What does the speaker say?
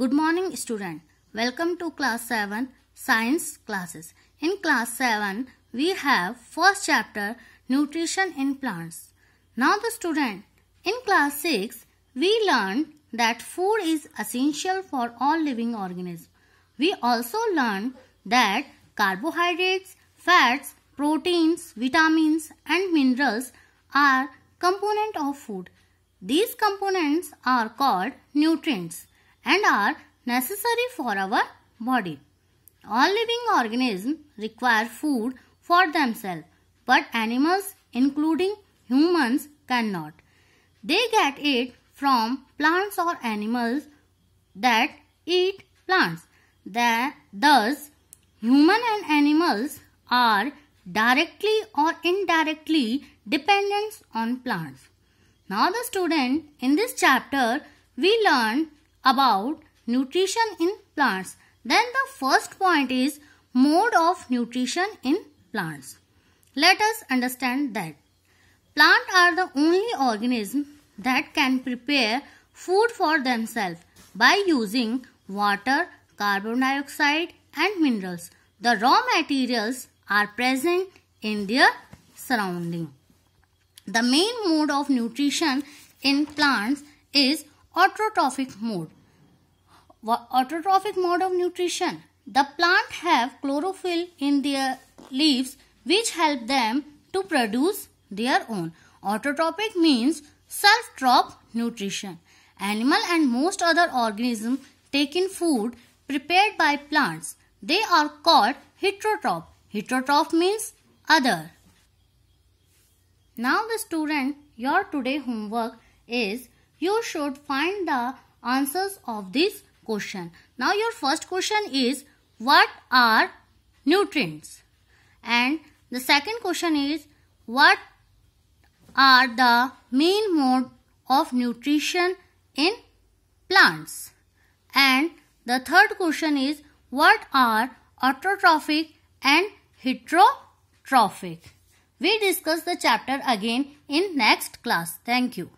Good morning student. Welcome to class 7 science classes. In class 7 we have first chapter nutrition in plants. Now the student in class 6 we learned that food is essential for all living organisms. We also learned that carbohydrates, fats, proteins, vitamins and minerals are component of food. These components are called nutrients and are necessary for our body. All living organisms require food for themselves but animals including humans cannot. They get it from plants or animals that eat plants. That, thus, human and animals are directly or indirectly dependent on plants. Now the student, in this chapter, we learn about nutrition in plants. Then the first point is mode of nutrition in plants. Let us understand that plants are the only organism that can prepare food for themselves by using water, carbon dioxide and minerals. The raw materials are present in their surrounding. The main mode of nutrition in plants is Autotrophic mode. Autotrophic mode of nutrition. The plant have chlorophyll in their leaves which help them to produce their own. Autotrophic means self-trop nutrition. Animal and most other organisms take in food prepared by plants. They are called heterotroph. Heterotroph means other. Now the student, your today homework is you should find the answers of this question. Now your first question is what are nutrients? And the second question is what are the main mode of nutrition in plants? And the third question is what are autotrophic and heterotrophic? We discuss the chapter again in next class. Thank you.